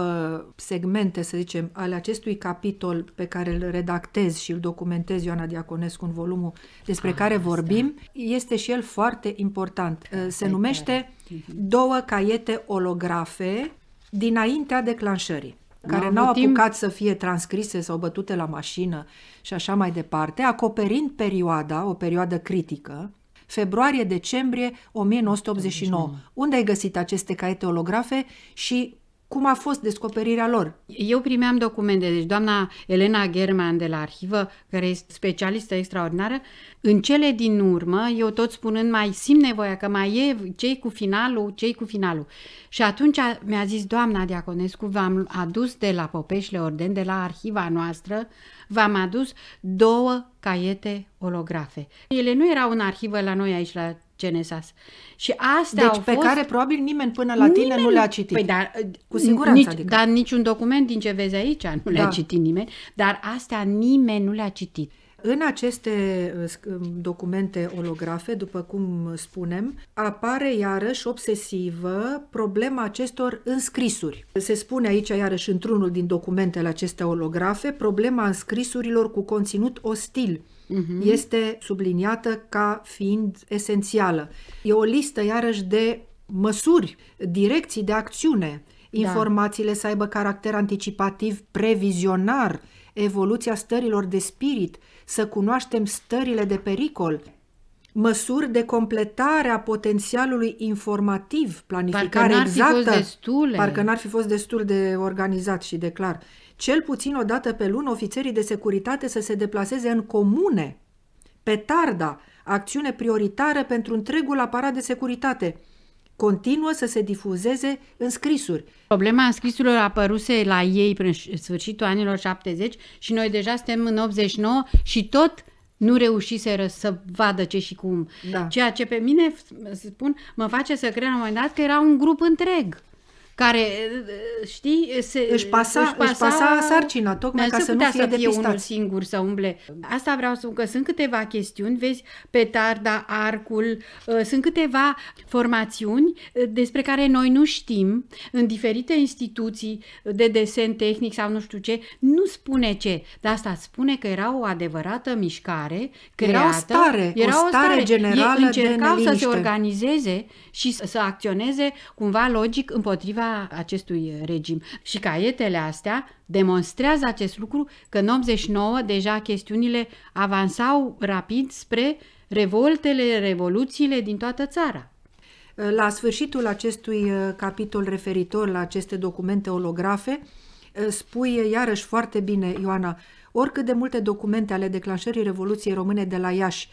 segmente, să zicem, ale acestui capitol pe care îl redactez și îl documentez Ioana Diaconescu în volumul despre ah, care vorbim, asta. este și el foarte important. Se numește mhm. Două caiete holografe dinaintea declanșării care n-au apucat timp... să fie transcrise sau bătute la mașină și așa mai departe, acoperind perioada, o perioadă critică, februarie-decembrie 1989. Unde ai găsit aceste caiete holografe și cum a fost descoperirea lor? Eu primeam documente, deci doamna Elena German de la arhivă, care este specialistă extraordinară, în cele din urmă, eu tot spunând, mai simt nevoia că mai e cei cu finalul, cei cu finalul. Și atunci mi-a zis doamna Diaconescu, v-am adus de la Popeșle Orden, de la arhiva noastră, v-am adus două caiete holografe. Ele nu erau în arhivă la noi aici la Genesas. Și astea deci, au pe fost... care probabil nimeni până la tine nu le-a citit. Păi, dar, Cu siguranță, nici, adică. Dar niciun document din ce vezi aici nu le-a da. citit nimeni, dar astea nimeni nu le-a citit. În aceste uh, um, documente olografe, după cum spunem, apare iarăși obsesivă problema acestor înscrisuri. Se spune aici iarăși într-unul din documentele acestea olografe problema înscrisurilor cu conținut ostil, uh-huh. este subliniată ca fiind esențială. E o listă, iarăși, de măsuri, direcții de acțiune, da. informațiile da. să aibă caracter anticipativ, previzionar, evoluția stărilor de spirit, să cunoaștem stările de pericol, măsuri de completare a potențialului informativ, planificare parcă exactă. parcă n-ar fi fost destul de organizat și de clar. Cel puțin o dată pe lună, ofițerii de securitate să se deplaseze în comune, pe tarda, acțiune prioritară pentru întregul aparat de securitate – continuă să se difuzeze în scrisuri. Problema scrisurilor apăruse la ei prin sfârșitul anilor 70 și noi deja suntem în 89 și tot nu reușiseră să vadă ce și cum. Da. Ceea ce pe mine, spun, mă face să cred la un moment dat că era un grup întreg care, știi, se, își, pasa, își, pasa, își pasa sarcina, tocmai ca să nu fie să fie depistat. unul singur să umble. Asta vreau să spun că sunt câteva chestiuni, vezi, petarda, arcul, uh, sunt câteva formațiuni uh, despre care noi nu știm în diferite instituții de desen tehnic sau nu știu ce, nu spune ce, dar asta spune că era o adevărată mișcare creată. Era o stare, era o stare, stare generală Ei încercau de să se organizeze și să acționeze cumva logic împotriva împotriva acestui regim. Și caietele astea demonstrează acest lucru că în 89 deja chestiunile avansau rapid spre revoltele, revoluțiile din toată țara. La sfârșitul acestui uh, capitol referitor la aceste documente olografe, uh, spui iarăși foarte bine, Ioana, oricât de multe documente ale declanșării Revoluției Române de la Iași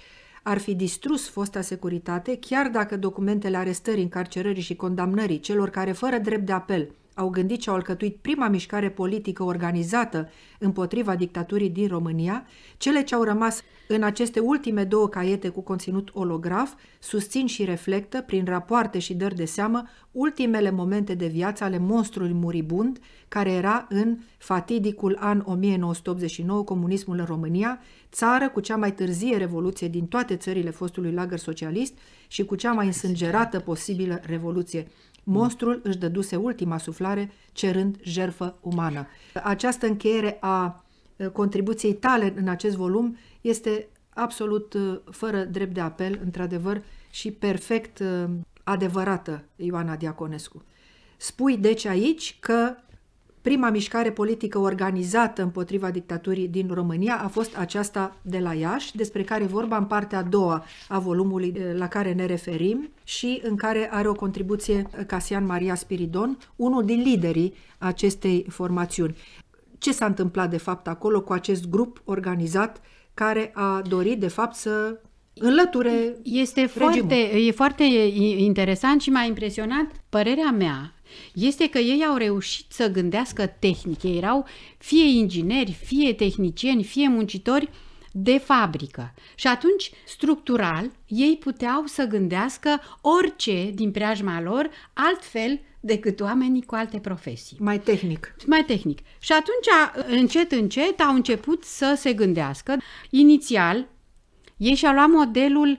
ar fi distrus fosta securitate, chiar dacă documentele arestării, încarcerării și condamnării celor care, fără drept de apel, au gândit și au alcătuit prima mișcare politică organizată împotriva dictaturii din România, cele ce au rămas în aceste ultime două caiete cu conținut olograf susțin și reflectă, prin rapoarte și dări de seamă, ultimele momente de viață ale monstrului muribund, care era în fatidicul an 1989 comunismul în România, țară cu cea mai târzie revoluție din toate țările fostului lagăr socialist și cu cea mai însângerată posibilă revoluție Monstrul își dăduse ultima suflare cerând jerfă umană. Această încheiere a contribuției tale în acest volum este absolut fără drept de apel, într-adevăr, și perfect adevărată, Ioana Diaconescu. Spui deci aici că Prima mișcare politică organizată împotriva dictaturii din România a fost aceasta de la Iași, despre care vorba în partea a doua a volumului eh, la care ne referim și în care are o contribuție eh, Casian Maria Spiridon, unul din liderii acestei formațiuni. Ce s-a întâmplat de fapt acolo cu acest grup organizat care a dorit de fapt să înlăture este regimul. foarte, E foarte interesant și m-a impresionat părerea mea este că ei au reușit să gândească tehnic. Ei erau fie ingineri, fie tehnicieni, fie muncitori de fabrică. Și atunci, structural, ei puteau să gândească orice din preajma lor altfel decât oamenii cu alte profesii. Mai tehnic. Mai tehnic. Și atunci, încet, încet, au început să se gândească. Inițial, ei și-au luat modelul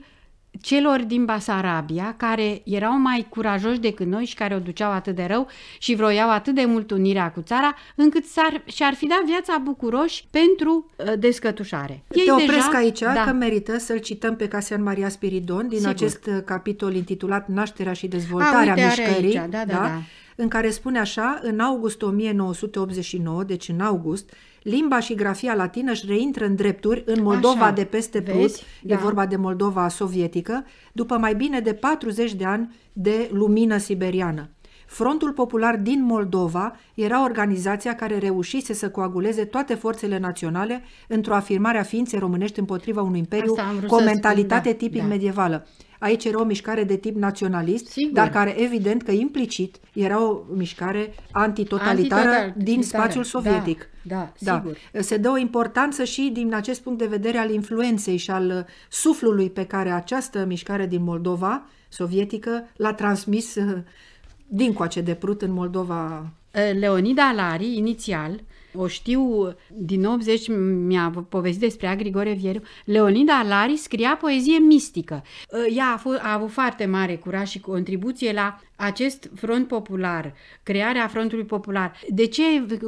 celor din Basarabia care erau mai curajoși decât noi și care o duceau atât de rău și vroiau atât de mult unirea cu țara, încât s-ar, și-ar fi dat viața bucuroși pentru uh, descătușare. Ei Te opresc deja, aici da. că merită să-l cităm pe Casian Maria Spiridon din Sigur. acest uh, capitol intitulat Nașterea și dezvoltarea A, uite, mișcării. Aici. Da, da, da. da în care spune așa, în august 1989, deci în august, limba și grafia latină își reintră în drepturi în Moldova Așa, de peste Prut, vezi? e da. vorba de Moldova sovietică, după mai bine de 40 de ani de lumină siberiană. Frontul Popular din Moldova era organizația care reușise să coaguleze toate forțele naționale într-o afirmare a ființei românești împotriva unui imperiu cu o mentalitate spun, da, tipic da. medievală. Aici era o mișcare de tip naționalist, Sigur. dar care evident că implicit era o mișcare antitotalitară Antitotalitară. din spațiul da, sovietic. Da. Da, da, sigur. Se dă o importanță și din acest punct de vedere al influenței și al suflului pe care această mișcare din Moldova sovietică l-a transmis eh, din coace de prut în Moldova. Eh, Leonida Alari, inițial, o știu din 80, mi-a povestit despre ea Grigore Vieru. Leonida Lari scria poezie mistică. Ea a, a avut foarte mare curaj și contribuție la acest front popular, crearea frontului popular. De ce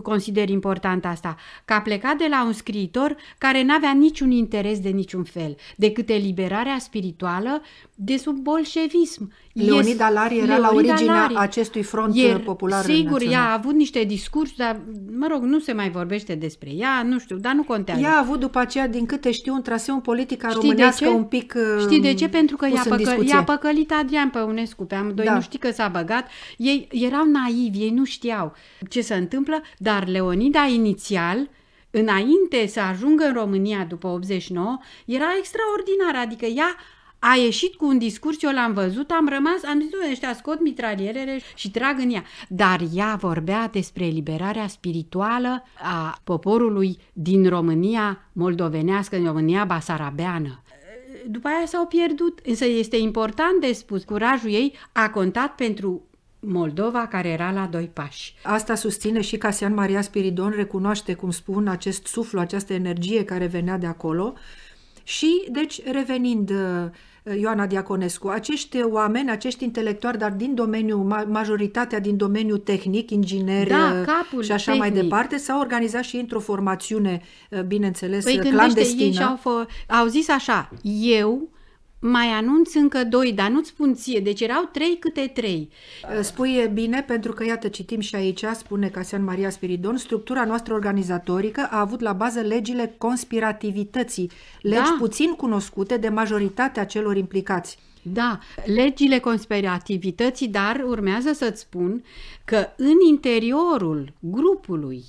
consider important asta? Că a plecat de la un scriitor care n-avea niciun interes de niciun fel, decât eliberarea spirituală de sub bolșevism. Leonid Alari era Leonid la originea Alari. acestui front Ier, popular Sigur, național. ea a avut niște discursuri, dar mă rog, nu se mai vorbește despre ea, nu știu, dar nu contează. Ea a avut după aceea, din câte știu, un traseu politic politica știi românească un pic Știi de ce? Um, Pentru că i-a, păcă, i păcălit Adrian Păunescu pe amândoi, da. nu știi că s-a băgat, ei erau naivi, ei nu știau ce se întâmplă, dar Leonida inițial înainte să ajungă în România după 89, era extraordinară, adică ea a ieșit cu un discurs, eu l-am văzut, am rămas, am zis, ăștia scot mitralierele și trag în ea. Dar ea vorbea despre eliberarea spirituală a poporului din România moldovenească, din România basarabeană după aia s-au pierdut. Însă este important de spus, curajul ei a contat pentru Moldova, care era la doi pași. Asta susține și Casian Maria Spiridon, recunoaște, cum spun, acest suflu, această energie care venea de acolo și, deci, revenind uh, Ioana Diaconescu, acești oameni, acești intelectuali, dar din domeniul, majoritatea din domeniul tehnic, ingineri da, uh, și așa tehnic. mai departe, s-au organizat și într-o formațiune, uh, bineînțeles, păi clandestină. Ei și-au fă... au zis așa, eu mai anunț încă doi, dar nu-ți spun ție, deci erau trei câte trei. Ă, spui bine, pentru că, iată, citim și aici, spune Casian Maria Spiridon, structura noastră organizatorică a avut la bază legile conspirativității, legi da. puțin cunoscute de majoritatea celor implicați. Da, legile conspirativității, dar urmează să-ți spun că în interiorul grupului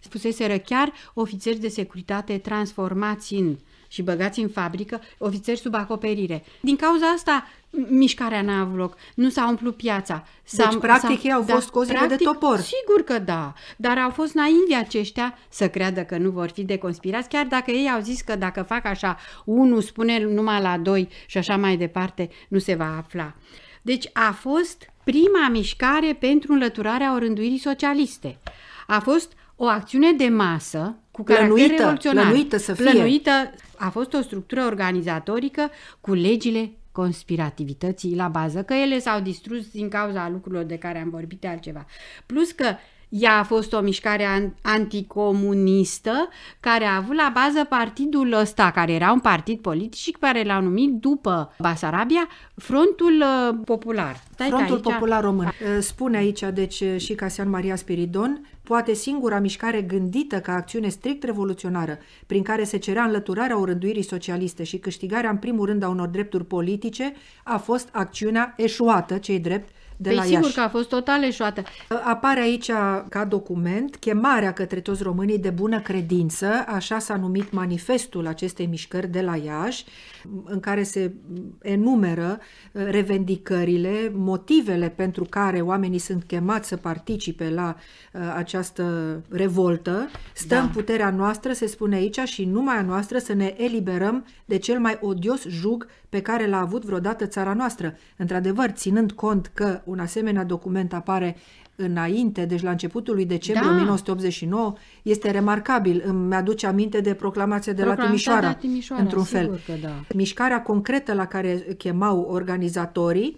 spuseseră chiar ofițeri de securitate transformați în și băgați în fabrică ofițeri sub acoperire. Din cauza asta mișcarea n-a avut loc, nu s-a umplut piața. S-au Deci, practic, ei au da, fost cozile practic, de topor. Sigur că da, dar au fost naivi aceștia să creadă că nu vor fi deconspirați, chiar dacă ei au zis că dacă fac așa, unul spune numai la doi și așa mai departe, nu se va afla. Deci a fost prima mișcare pentru înlăturarea orânduirii socialiste. A fost o acțiune de masă cu caracter plănuită, revoluționar. Plănuită să fie. Plănuită a fost o structură organizatorică cu legile conspirativității la bază, că ele s-au distrus din cauza lucrurilor de care am vorbit altceva. Plus că ea a fost o mișcare anticomunistă care a avut la bază partidul ăsta, care era un partid politic și care l a numit după Basarabia Frontul uh, Popular. Stai Frontul aici. Popular Român. Uh, spune aici, deci, și Casian Maria Spiridon Poate singura mișcare gândită ca acțiune strict revoluționară, prin care se cerea înlăturarea orânduirii socialiste și câștigarea în primul rând a unor drepturi politice, a fost acțiunea eșuată, cei drept, de păi la sigur Iași. că a fost total eșuată. Apare aici ca document chemarea către toți românii de bună credință, așa s-a numit manifestul acestei mișcări de la Iași, în care se enumeră uh, revendicările, motivele pentru care oamenii sunt chemați să participe la uh, această revoltă. Stăm da. puterea noastră, se spune aici, și numai a noastră să ne eliberăm de cel mai odios jug pe care l-a avut vreodată țara noastră. Într-adevăr, ținând cont că un asemenea document apare înainte, deci la începutul lui decembrie da. 1989, este remarcabil. Îmi aduce aminte de proclamația de proclamația la Timișoara, da, Timișoara într-un fel. da. Mișcarea concretă la care chemau organizatorii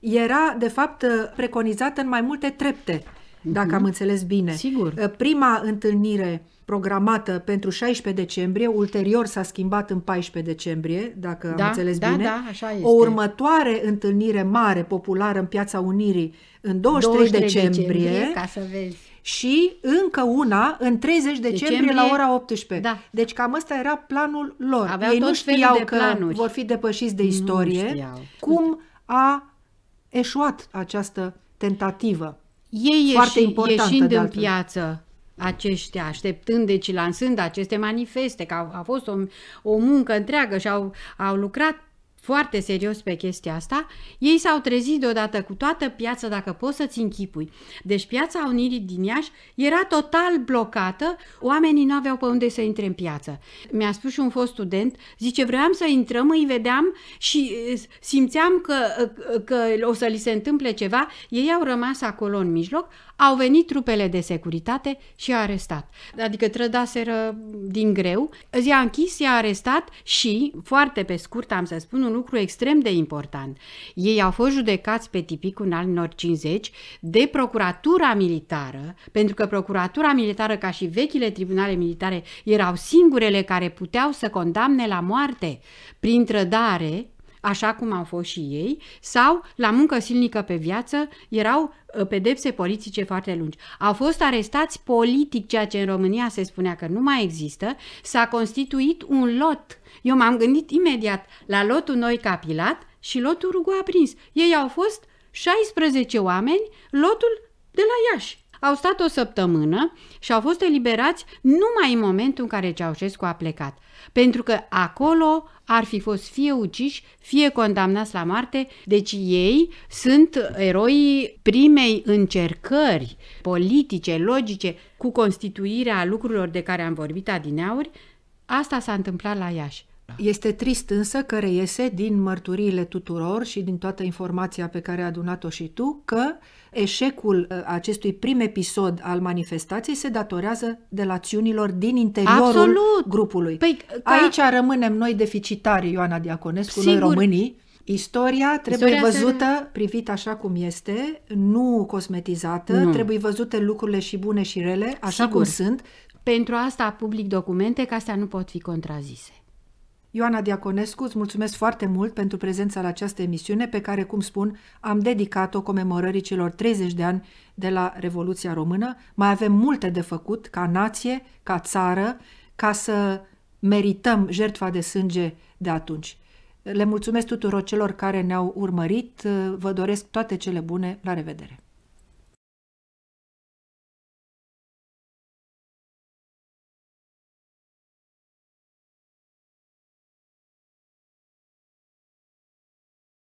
era, de fapt, preconizată în mai multe trepte, dacă huh mhm. dacă am înțeles bine. Sigur. Prima întâlnire programată pentru 16 decembrie, ulterior s-a schimbat în 14 decembrie, dacă da, am înțeles da, bine. Da, așa este. O următoare întâlnire mare, populară în Piața Unirii, în 23, 23 decembrie, decembrie ca să vezi. și încă una în 30 decembrie, decembrie la ora 18. Da. Deci cam asta era planul lor. Aveau Ei nu știau că planuri. vor fi depășiți de istorie. Cum a eșuat această tentativă. Ei Foarte ieși, importantă, ieșind în piață aceștia, așteptând, deci lansând aceste manifeste, că a fost o, o muncă întreagă și au, au lucrat foarte serios pe chestia asta, ei s-au trezit deodată cu toată piața, dacă poți să-ți închipui. Deci piața Unirii din Iași era total blocată, oamenii nu aveau pe unde să intre în piață. Mi-a spus și un fost student, zice, vreau să intrăm, îi vedeam și simțeam că, că o să li se întâmple ceva, ei au rămas acolo în mijloc, au venit trupele de securitate și a arestat. Adică trădaseră din greu, i-a închis, i-a arestat și, foarte pe scurt am să spun un lucru extrem de important, ei au fost judecați pe tipicul în anilor 50 de procuratura militară, pentru că procuratura militară ca și vechile tribunale militare erau singurele care puteau să condamne la moarte prin trădare așa cum au fost și ei, sau la muncă silnică pe viață erau uh, pedepse politice foarte lungi. Au fost arestați politic, ceea ce în România se spunea că nu mai există, s-a constituit un lot. Eu m-am gândit imediat la lotul Noi Capilat și lotul Rugu Aprins. Ei au fost 16 oameni, lotul de la Iași. Au stat o săptămână și au fost eliberați numai în momentul în care Ceaușescu a plecat, pentru că acolo ar fi fost fie uciși, fie condamnați la moarte, deci ei sunt eroii primei încercări politice, logice, cu constituirea lucrurilor de care am vorbit adineauri. Asta s-a întâmplat la Iași. Este trist însă că reiese din mărturiile tuturor și din toată informația pe care ai adunat-o și tu că eșecul uh, acestui prim episod al manifestației se datorează lațiunilor din interiorul Absolut. grupului. Păi, ca... Aici rămânem noi deficitari, Ioana Diaconescu, Sigur. noi românii. Istoria trebuie Istoria văzută, se... privită așa cum este, nu cosmetizată, nu. trebuie văzute lucrurile și bune și rele, așa Sigur. cum sunt. Pentru asta public documente, ca astea nu pot fi contrazise. Ioana Diaconescu, îți mulțumesc foarte mult pentru prezența la această emisiune pe care, cum spun, am dedicat-o comemorării celor 30 de ani de la Revoluția Română. Mai avem multe de făcut ca nație, ca țară, ca să merităm jertfa de sânge de atunci. Le mulțumesc tuturor celor care ne-au urmărit, vă doresc toate cele bune, la revedere!